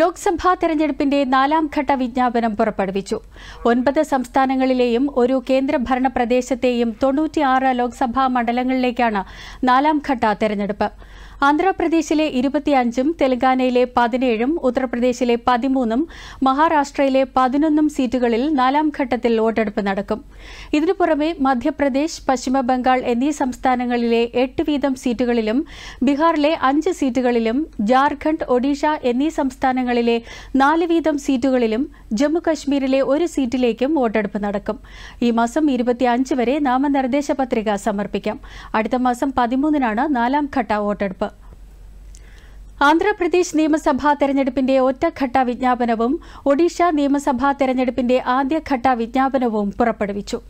ലോക്സഭാ തെരഞ്ഞെടുപ്പിന്റെ നാലാം ഘട്ട വിജ്ഞാപനം പുറപ്പെടുവിച്ചു ഒൻപത് സംസ്ഥാനങ്ങളിലെയും ഒരു കേന്ദ്രഭരണ പ്രദേശത്തെയും തൊണ്ണൂറ്റിയാറ് ലോക്സഭാ മണ്ഡലങ്ങളിലേക്കാണ് നാലാം ഘട്ട തെരഞ്ഞെടുപ്പ് ആന്ധ്രാപ്രദേശിലെ ഇരുപത്തിയഞ്ചും തെലങ്കാനയിലെ പതിനേഴും ഉത്തർപ്രദേശിലെ പതിമൂന്നും മഹാരാഷ്ട്രയിലെ പതിനൊന്നും സീറ്റുകളിൽ നാലാം ഘട്ടത്തിൽ വോട്ടെടുപ്പ് നടക്കും ഇതിനു പുറമെ മധ്യപ്രദേശ് പശ്ചിമബംഗാൾ എന്നീ സംസ്ഥാനങ്ങളിലെ എട്ട് വീതം സീറ്റുകളിലും ബീഹാറിലെ അഞ്ച് സീറ്റുകളിലും ജാർഖണ്ഡ് ഒഡീഷ എന്നീ സംസ്ഥാന സംസ്ഥാനങ്ങളിലെ നാല് വീതം സീറ്റുകളിലും ജമ്മുകശ്മീരിലെ ഒരു സീറ്റിലേക്കും വോട്ടെടുപ്പ് നടക്കും ഈ മാസം ഇരുപത്തിയഞ്ച് വരെ നാമനിർദ്ദേശ പത്രിക സമർപ്പിക്കാം അടുത്ത മാസം പതിമൂന്നിനാണ് നാലാം ഘട്ട വോട്ടെടുപ്പ് ആന്ധ്രാപ്രദേശ് നിയമസഭാ തെരഞ്ഞെടുപ്പിന്റെ ഒറ്റഘട്ട വിജ്ഞാപനവും ഒഡീഷ നിയമസഭാ തെരഞ്ഞെടുപ്പിന്റെ ആദ്യഘട്ട വിജ്ഞാപനവും പുറപ്പെടുവിച്ചു